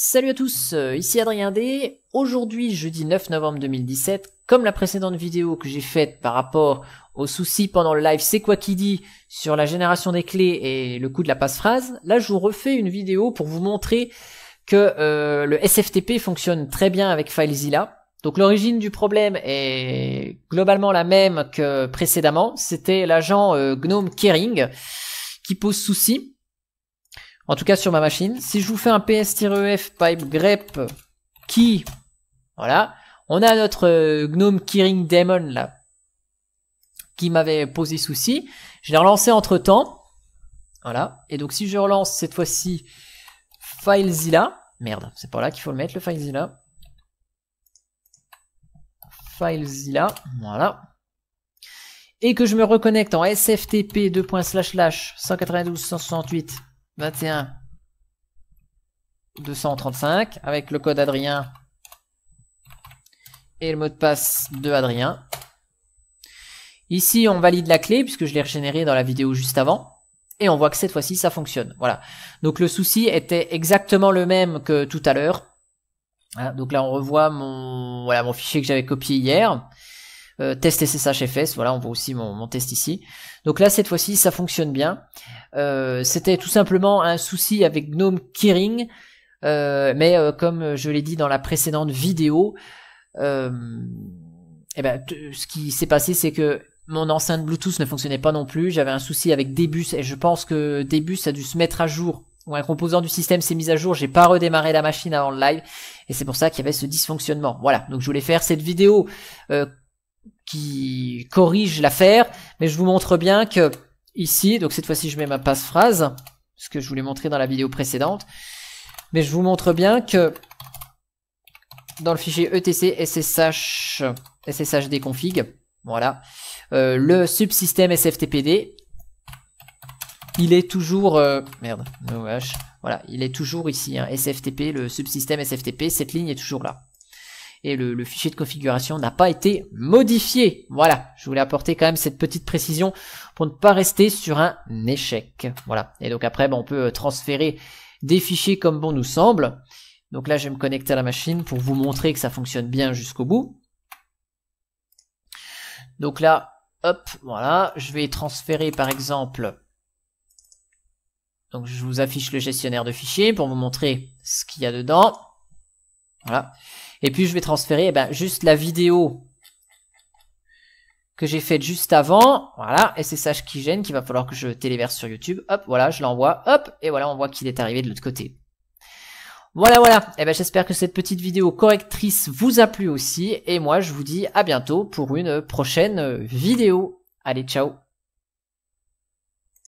Salut à tous, euh, ici Adrien D. Aujourd'hui, jeudi 9 novembre 2017, comme la précédente vidéo que j'ai faite par rapport aux soucis pendant le live C'est quoi qui dit sur la génération des clés et le coût de la passe-phrase, là je vous refais une vidéo pour vous montrer que euh, le SFTP fonctionne très bien avec FileZilla. Donc l'origine du problème est globalement la même que précédemment, c'était l'agent euh, GNOME Kering qui pose souci. En tout cas sur ma machine. Si je vous fais un PS-EF pipe grep qui, voilà, on a notre euh, gnome keyring daemon là, qui m'avait posé souci. Je l'ai relancé entre temps. Voilà. Et donc si je relance cette fois-ci FileZilla, merde, c'est pas là qu'il faut le mettre le FileZilla. FileZilla, voilà. Et que je me reconnecte en sftp 2.192.168 21 235 avec le code Adrien et le mot de passe de Adrien. Ici, on valide la clé puisque je l'ai régénéré dans la vidéo juste avant. Et on voit que cette fois-ci, ça fonctionne. Voilà. Donc le souci était exactement le même que tout à l'heure. Hein, donc là, on revoit mon, mon fichier que j'avais copié hier tester euh, test SSHFS, voilà, on voit aussi mon, test ici. Donc là, cette fois-ci, ça fonctionne bien. Euh, c'était tout simplement un souci avec GNOME Keyring, euh, mais comme je l'ai dit dans la précédente vidéo, et eh ben, ce qui s'est passé, c'est que mon enceinte Bluetooth ne fonctionnait pas non plus. J'avais un souci avec Debus et je pense que Debus a dû se mettre à jour ou un composant du système s'est mis à jour. J'ai pas redémarré la machine avant le live et c'est pour ça qu'il y avait ce dysfonctionnement. Voilà. Donc je voulais faire cette vidéo euh, qui corrige l'affaire, mais je vous montre bien que ici, donc cette fois-ci je mets ma passe phrase, ce que je voulais montrer dans la vidéo précédente, mais je vous montre bien que dans le fichier etc ssh sshd voilà, euh, le subsystème sftpd, il est toujours, euh, merde, no voilà, il est toujours ici, hein, sftp, le subsystème sftp, cette ligne est toujours là et le, fichier de configuration n'a pas été modifié. Voilà, je voulais apporter quand même cette petite précision pour ne pas rester sur un échec. Voilà, et donc après, on peut euh, transférer des fichiers comme bon nous semble. Donc là, je vais me connecter à la machine pour vous montrer que ça fonctionne bien jusqu'au bout. Donc là, hop, voilà, je vais transférer par exemple... Donc je vous affiche le gestionnaire de fichiers pour vous montrer ce qu'il y a dedans. Voilà. Et puis je vais transférer eh ben, juste la vidéo que j'ai faite juste avant. Voilà, et c'est ça qui gêne, qu'il va falloir que je téléverse sur YouTube. Hop, voilà, je l'envoie, hop, et voilà, on voit qu'il est arrivé de l'autre côté. Voilà, voilà. et eh ben, j'espère que cette petite vidéo correctrice vous a plu aussi. Et moi, je vous dis à bientôt pour une prochaine vidéo. Allez, ciao